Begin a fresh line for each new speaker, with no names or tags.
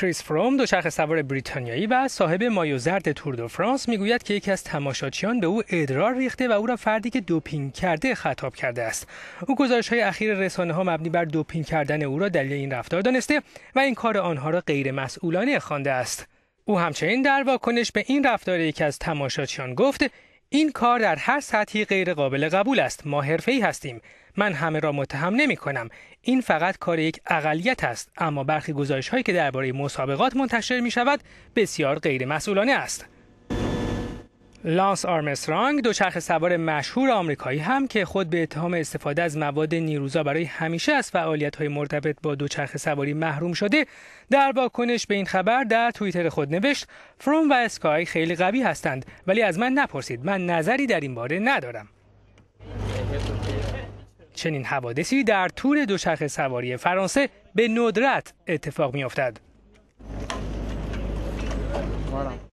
کریس فروم دوچرخه سوار بریتانیایی و صاحب مایو زرد تور دو فرانس میگوید که یکی از تماشاچیان به او ادرار ریخته و او را فردی که دوپینگ کرده خطاب کرده است او گزارش های اخیر رسانه ها مبنی بر دوپینگ کردن او را دلیل این رفتار دانسته و این کار آنها را غیرمسئولانه خوانده است او همچنین در واکنش به این رفتار یکی از تماشاچیان گفت این کار در هر سطحی غیر قابل قبول است ما حرفه ای هستیم من همه را متهم نمی کنم این فقط کار یک اقلیت است اما برخی گزارش هایی که درباره مسابقات منتشر می شود بسیار غیر مسئولانه است لانس آرمسترانگ دوچرخه سوار مشهور آمریکایی هم که خود به اتهام استفاده از مواد نیروزا برای همیشه از های مرتبط با دوچرخه سواری محروم شده در واکنش به این خبر در توییتر خود نوشت فروم و اسکای خیلی قوی هستند ولی از من نپرسید من نظری در این باره ندارم چنین حوادثی در تور دوچرخه سواری فرانسه به ندرت اتفاق میافتد